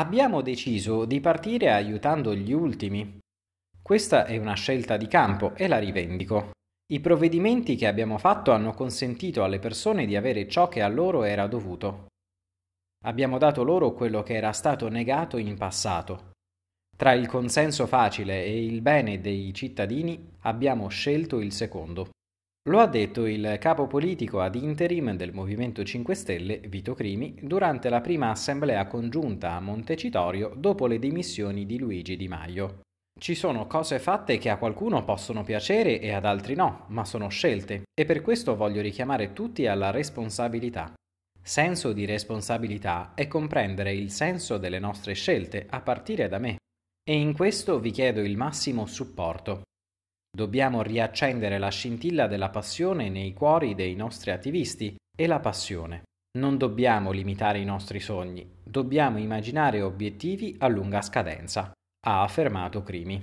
abbiamo deciso di partire aiutando gli ultimi. Questa è una scelta di campo e la rivendico. I provvedimenti che abbiamo fatto hanno consentito alle persone di avere ciò che a loro era dovuto. Abbiamo dato loro quello che era stato negato in passato. Tra il consenso facile e il bene dei cittadini abbiamo scelto il secondo. Lo ha detto il capo politico ad interim del Movimento 5 Stelle, Vito Crimi, durante la prima assemblea congiunta a Montecitorio dopo le dimissioni di Luigi Di Maio. Ci sono cose fatte che a qualcuno possono piacere e ad altri no, ma sono scelte, e per questo voglio richiamare tutti alla responsabilità. Senso di responsabilità è comprendere il senso delle nostre scelte, a partire da me. E in questo vi chiedo il massimo supporto. Dobbiamo riaccendere la scintilla della passione nei cuori dei nostri attivisti e la passione. Non dobbiamo limitare i nostri sogni, dobbiamo immaginare obiettivi a lunga scadenza, ha affermato Crimi.